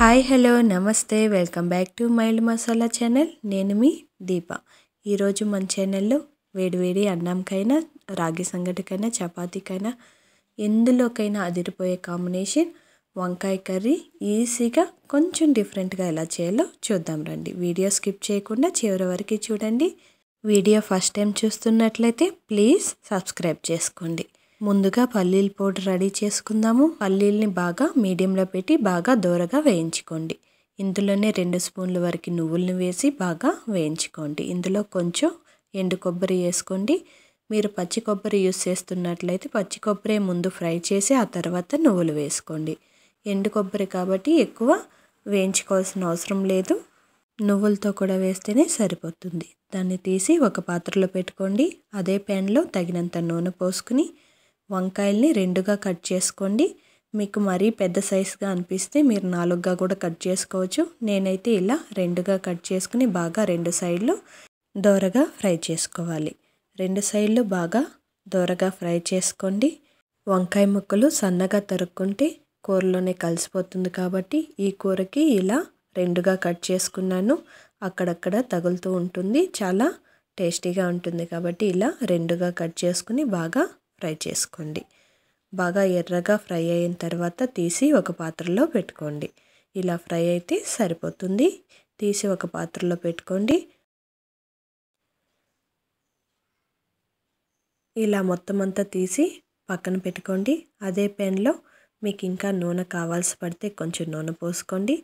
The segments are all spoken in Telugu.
హాయ్ హలో నమస్తే welcome back to mild masala channel నేను మీ దీప ఈరోజు మన ఛానల్లో వేడివేడి అన్నంకైనా రాగి సంగటికైనా చపాతీకైనా ఎందులోకైనా అదిరిపోయే కాంబినేషన్ వంకాయ కర్రీ ఈజీగా కొంచెం డిఫరెంట్గా ఎలా చేయాలో చూద్దాం రండి వీడియో స్కిప్ చేయకుండా చివరి వరకు చూడండి వీడియో ఫస్ట్ టైం చూస్తున్నట్లయితే ప్లీజ్ సబ్స్క్రైబ్ చేసుకోండి ముందుగా పల్లీల పౌడర్ రెడీ చేసుకుందాము పల్లీల్ని బాగా మీడియంలో పెట్టి బాగా దూరగా వేయించుకోండి ఇందులోనే రెండు స్పూన్ల వరకు నువ్వులను వేసి బాగా వేయించుకోండి ఇందులో కొంచెం ఎండు కొబ్బరి వేసుకోండి మీరు పచ్చి కొబ్బరి యూస్ చేస్తున్నట్లయితే పచ్చి కొబ్బరి ముందు ఫ్రై చేసి ఆ తర్వాత నువ్వులు వేసుకోండి ఎండు కొబ్బరి కాబట్టి ఎక్కువ వేయించుకోవాల్సిన అవసరం లేదు నువ్వులతో కూడా వేస్తేనే సరిపోతుంది దాన్ని తీసి ఒక పాత్రలో పెట్టుకోండి అదే ప్యాన్లో తగినంత నూనె పోసుకుని వంకాయల్ని రెండుగా కట్ చేసుకోండి మీకు మరీ పెద్ద సైజుగా అనిపిస్తే మీరు నాలుగుగా కూడా కట్ చేసుకోవచ్చు నేనైతే ఇలా రెండుగా కట్ చేసుకుని బాగా రెండు సైడ్లు దోరగా ఫ్రై చేసుకోవాలి రెండు సైడ్లు బాగా దోరగా ఫ్రై చేసుకోండి వంకాయ ముక్కలు సన్నగా తరుక్కుంటే కూరలోనే కలిసిపోతుంది కాబట్టి ఈ కూరకి ఇలా రెండుగా కట్ చేసుకున్నాను అక్కడక్కడ తగులుతూ ఉంటుంది చాలా టేస్టీగా ఉంటుంది కాబట్టి ఇలా రెండుగా కట్ చేసుకుని బాగా ఫ్రై చేసుకోండి బాగా ఎర్రగా ఫ్రై అయిన తర్వాత తీసి ఒక పాత్రలో పెట్టుకోండి ఇలా ఫ్రై అయితే సరిపోతుంది తీసి ఒక పాత్రలో పెట్టుకోండి ఇలా మొత్తం అంతా తీసి పక్కన పెట్టుకోండి అదే పెన్లో మీకు ఇంకా నూనె కావాల్సి పడితే కొంచెం నూనె పోసుకోండి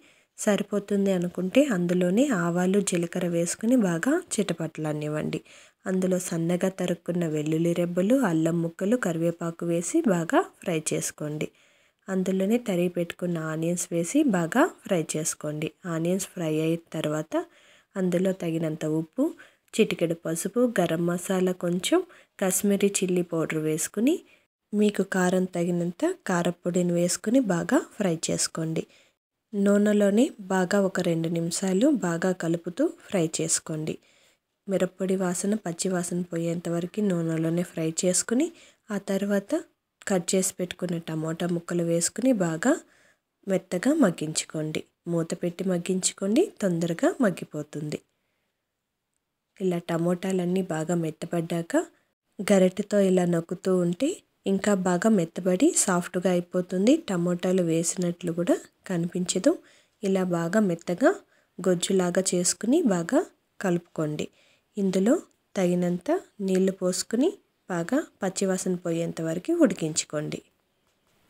సరిపోతుంది అనుకుంటే అందులోనే ఆవాలు జీలకర్ర వేసుకుని బాగా చిటపట్లానివ్వండి అందులో సన్నగా తరుక్కున్న వెల్లుల్లి రెబ్బలు అల్లం ముక్కలు కరివేపాకు వేసి బాగా ఫ్రై చేసుకోండి అందులోనే తరిగి పెట్టుకున్న ఆనియన్స్ వేసి బాగా ఫ్రై చేసుకోండి ఆనియన్స్ ఫ్రై అయిన తర్వాత అందులో తగినంత ఉప్పు చిటికెడు పసుపు గరం మసాలా కొంచెం కాశ్మీరీ చిల్లీ పౌడర్ వేసుకుని మీకు కారం తగినంత కారపొడిని వేసుకుని బాగా ఫ్రై చేసుకోండి నూనెలోనే బాగా ఒక రెండు నిమిషాలు బాగా కలుపుతూ ఫ్రై చేసుకోండి మిరప్పొడి వాసన పచ్చి వాసన పోయేంతవరకు నూనెలోనే ఫ్రై చేసుకుని ఆ తర్వాత కట్ చేసి పెట్టుకున్న టమోటా ముక్కలు వేసుకుని బాగా మెత్తగా మగ్గించుకోండి మూత పెట్టి మగ్గించుకోండి తొందరగా మగ్గిపోతుంది ఇలా టమోటాలన్నీ బాగా మెత్తపడ్డాక గరిటెతో ఇలా నొక్కుతూ ఉంటే ఇంకా బాగా మెత్తబడి సాఫ్ట్గా అయిపోతుంది టమోటాలు వేసినట్లు కూడా కనిపించదు ఇలా బాగా మెత్తగా గొజ్జులాగా చేసుకుని బాగా కలుపుకోండి ఇందులో తగినంత నీళ్లు పోసుకుని బాగా పచ్చివాసన పోయేంత వరకు ఉడికించుకోండి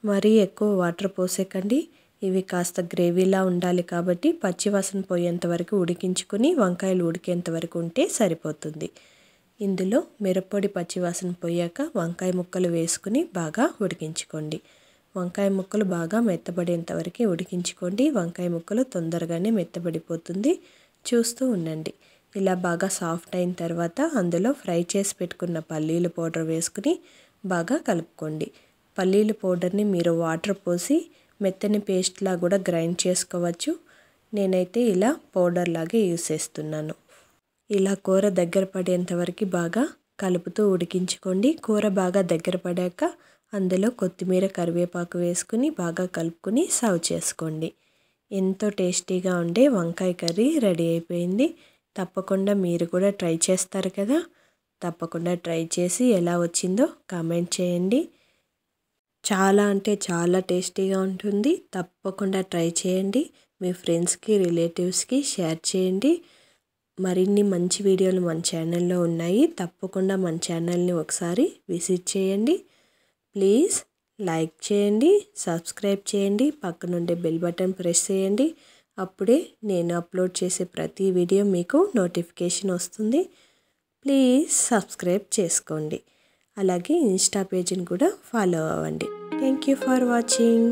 మరీ ఎక్కువ వాటర్ పోసేకండి ఇవి కాస్త గ్రేవీలా ఉండాలి కాబట్టి పచ్చివాసన పోయేంత వరకు ఉడికించుకుని వంకాయలు ఉడికేంత వరకు ఉంటే సరిపోతుంది ఇందులో మిరప్పొడి పచ్చివాసన పోయాక వంకాయ ముక్కలు వేసుకుని బాగా ఉడికించుకోండి వంకాయ ముక్కలు బాగా మెత్తబడేంతవరకు ఉడికించుకోండి వంకాయ ముక్కలు తొందరగానే మెత్తబడిపోతుంది చూస్తూ ఉండండి ఇలా బాగా సాఫ్ట్ అయిన తర్వాత అందులో ఫ్రై చేసి పెట్టుకున్న పల్లీల పౌడర్ వేసుకుని బాగా కలుపుకోండి పల్లీల పౌడర్ని మీరు వాటర్ పోసి మెత్తని పేస్ట్లా కూడా గ్రైండ్ చేసుకోవచ్చు నేనైతే ఇలా పౌడర్ లాగే యూస్ చేస్తున్నాను ఇలా కూర దగ్గర పడేంతవరకు బాగా కలుపుతూ ఉడికించుకోండి కూర బాగా దగ్గర పడాక అందులో కొత్తిమీర కరివేపాకు వేసుకుని బాగా కలుపుకుని సర్వ్ చేసుకోండి ఎంతో టేస్టీగా ఉండే వంకాయ కర్రీ రెడీ అయిపోయింది తప్పకుండా మీరు కూడా ట్రై చేస్తారు కదా తప్పకుండా ట్రై చేసి ఎలా వచ్చిందో కామెంట్ చేయండి చాలా అంటే చాలా టేస్టీగా ఉంటుంది తప్పకుండా ట్రై చేయండి మీ ఫ్రెండ్స్కి రిలేటివ్స్కి షేర్ చేయండి మరిన్ని మంచి వీడియోలు మన ఛానల్లో ఉన్నాయి తప్పకుండా మన ఛానల్ని ఒకసారి విజిట్ చేయండి ప్లీజ్ లైక్ చేయండి సబ్స్క్రైబ్ చేయండి పక్కనుండే బెల్ బటన్ ప్రెస్ చేయండి అప్పుడే నేను అప్లోడ్ చేసే ప్రతి వీడియో మీకు నోటిఫికేషన్ వస్తుంది ప్లీజ్ సబ్స్క్రైబ్ చేసుకోండి అలాగే ఇన్స్టా పేజీని కూడా ఫాలో అవ్వండి థ్యాంక్ యూ ఫర్ వాచింగ్